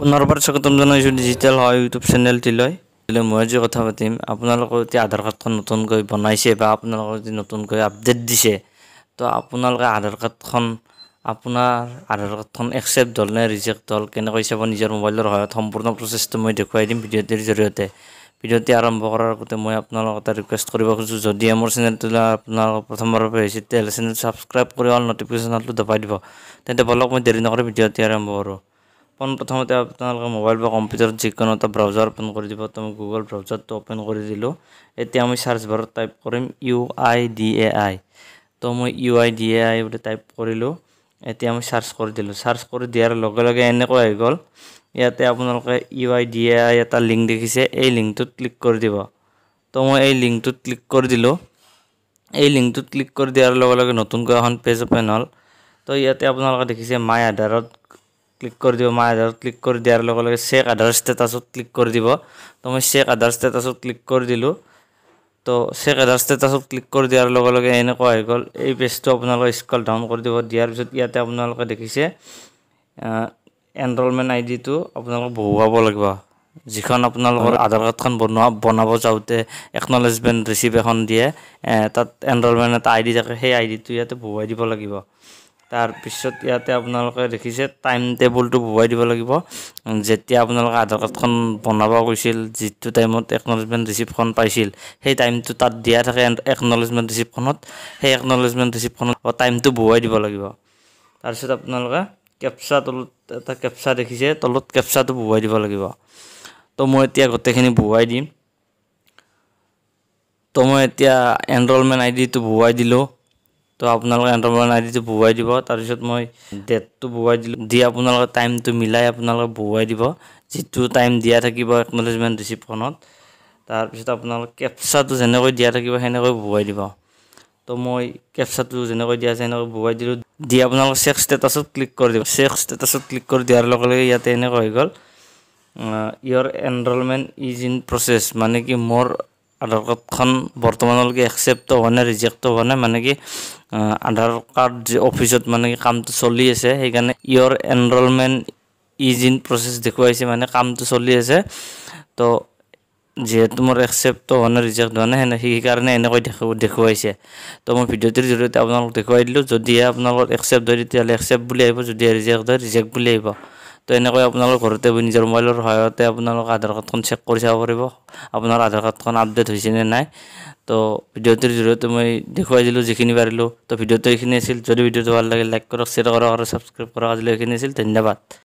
পুনৰবাৰ স্বাগতম জনাইছোঁ ডিজিটেল হয় ইউটিউব চেনেলটিলৈ মই যে কথা পাতিম আপোনালোকৰ এতিয়া আধাৰ কাৰ্ডখন নতুনকৈ বনাইছে বা আপোনালোকৰ যদি নতুনকৈ আপডেট দিছে তো আপোনালোকে আধাৰ কাৰ্ডখন আপোনাৰ আধাৰ কাৰ্ডখন একচেপ্ট হ'ল নে ৰিজেক্ট হ'ল কেনেকৈ চাব নিজৰ মোবাইলৰ সহায়ত সম্পূৰ্ণ প্ৰচেছটো মই দেখুৱাই দিম ভিডিঅ'টিৰ জৰিয়তে ভিডিঅ'টি আৰম্ভ কৰাৰ আগতে মই আপোনালোকক এটা ৰিকুৱেষ্ট কৰিব খোজোঁ যদিহে মোৰ চেনেলটো আপোনালোকৰ প্ৰথমবাৰৰ পৰা হৈছে তেতিয়াহ'লে চেনেলটো ছাবস্ক্ৰাইব কৰি অল নটিফিকেশ্যনটো দবাই দিব তেন্তে ব'লক মই দেৰি নকৰি ভিডিঅ'টি আৰম্ভ কৰোঁ পোন প্ৰথমতে আপোনালোকে মোবাইল বা কম্পিউটাৰত যিকোনো এটা ব্ৰাউজাৰ অ'পেন কৰি দিব তো মই গুগল ব্ৰাউজাৰটো অ'পেন কৰি দিলোঁ এতিয়া আমি চাৰ্চ বাৰত টাইপ কৰিম U I D A I তো মই U I D A I বুলি টাইপ কৰিলোঁ এতিয়া আমি চাৰ্চ কৰি দিলোঁ চাৰ্চ কৰি দিয়াৰ লগে লগে এনেকৈ আহি গ'ল ইয়াতে আপোনালোকে U I D A I এটা লিংক দেখিছে এই লিংকটোত ক্লিক কৰি দিব তো মই এই লিংকটোত ক্লিক কৰি দিলোঁ এই লিংকটোত ক্লিক কৰি দিয়াৰ লগে লগে নতুনকৈ এখন পেজ অ'পেন হ'ল তো ইয়াতে আপোনালোকে দেখিছে মাই আধাৰত ক্লিক কৰি দিব মাই আধাৰত ক্লিক কৰি দিয়াৰ লগে লগে চেক আধাৰ ষ্টেটাছত ক্লিক কৰি দিব তো মই চেক আধাৰ ষ্টেটাছত ক্লিক কৰি দিলোঁ তো চেক আধাৰ ষ্টেটাছত ক্লিক কৰি দিয়াৰ লগে লগে এনেকুৱা হৈ গ'ল এই পেজটো আপোনালোকে স্কল ডাউন কৰি দিব দিয়াৰ পিছত ইয়াতে আপোনালোকে দেখিছে এনৰলমেণ্ট আই ডিটো আপোনালোকে বহুৱাব লাগিব যিখন আপোনালোকৰ আধাৰ কাৰ্ডখন বনোৱা বনাব যাওঁতে একনলেজমেণ্ট ৰিচিপ এখন দিয়ে তাত এনৰলমেণ্ট এটা আই ডি থাকে সেই আই ডিটো ইয়াতে বহুৱাই দিব লাগিব তাৰপিছত ইয়াতে আপোনালোকে দেখিছে টাইম টেবুলটো বহুৱাই দিব লাগিব যেতিয়া আপোনালোকে আধাৰ কাৰ্ডখন বনাব গৈছিল যিটো টাইমত একনলেজমেণ্ট ৰিচিপ্টখন পাইছিল সেই টাইমটো তাত দিয়া থাকে একনলেজমেণ্ট ৰিচিপ্টখনত সেই একনলেজমেণ্ট ৰিচিপ্টখনত টাইমটো বহুৱাই দিব লাগিব তাৰপিছত আপোনালোকে কেপচা তলত এটা কেপচা দেখিছে তলত কেপচাটো বহুৱাই দিব লাগিব তো মই এতিয়া গোটেইখিনি বহুৱাই দিম তো মই এতিয়া এনৰলমেণ্ট আই ডিটো বহুৱাই দিলোঁ তো আপোনালোকে এণ্টাৰপ্ৰেনাৰ আইডিটো বহুৱাই দিব তাৰপিছত মই ডেটটো বহুৱাই দিলোঁ দি আপোনালোকে টাইমটো মিলাই আপোনালোকে বহুৱাই দিব যিটো টাইম দিয়া থাকিব একনলেজমেণ্ট ৰিচিপখনত তাৰপিছত আপোনালোকে কেপচাটো যেনেকৈ দিয়া থাকিব সেনেকৈ বহুৱাই দিব তো মই কেপচাটো যেনেকৈ দিয়া আছে সেনেকৈ বহুৱাই দিলোঁ দি আপোনালোকে চেক ষ্টেটাছত ক্লিক কৰি দিব চেক ষ্টেটাছত ক্লিক কৰি দিয়াৰ লগে লগে ইয়াতে এনেকুৱা হৈ গ'ল ইয়ৰ এনৰলমেণ্ট ইজ ইন প্ৰচেছ মানে কি মোৰ আধাৰ কাৰ্ডখন বৰ্তমানলৈকে একচেপ্ট হোৱা নাই ৰিজেক্ট হোৱা নাই মানে কি আধাৰ কাৰ্ড যে অফিচত মানে কি কামটো চলি আছে সেইকাৰণে ইয়ৰ এনৰলমেণ্ট ইজ ইন প্ৰচেছ দেখুৱাইছে মানে কামটো চলি আছে তো যিহেতু মোৰ একচেপ্ট হোৱা নাই ৰিজেক্ট হোৱা নাই সেনে সেইকাৰণে এনেকৈ দেখুৱাইছে তো মই ভিডিঅ'টোৰ জৰিয়তে আপোনালোকক দেখুৱাই দিলোঁ যদিহে আপোনালোকৰ একচেপ্ট হয় তেতিয়াহ'লে একচেপ্ট বুলি আহিব যদিহে ৰিজেক্ট হয় ৰিজেক্ট বুলি আহিব তো এনেকৈ আপোনালোকৰ ঘৰতে নিজৰ মোবাইলৰ সহায়তে আপোনালোক আধাৰ কাৰ্ডখন চেক কৰি চাব পাৰিব আপোনাৰ আধাৰ কাৰ্ডখন আপডেট হৈছে নে নাই তো ভিডিঅ'টোৰ জৰিয়তে মই দেখুৱাই দিলোঁ যিখিনি পাৰিলোঁ তো ভিডিঅ'টো এইখিনি আছিল যদি ভিডিঅ'টো ভাল লাগে লাইক কৰক শ্বেয়াৰ কৰক আৰু ছাবস্ক্ৰাইব কৰক আজিলৈ এইখিনি আছিল ধন্যবাদ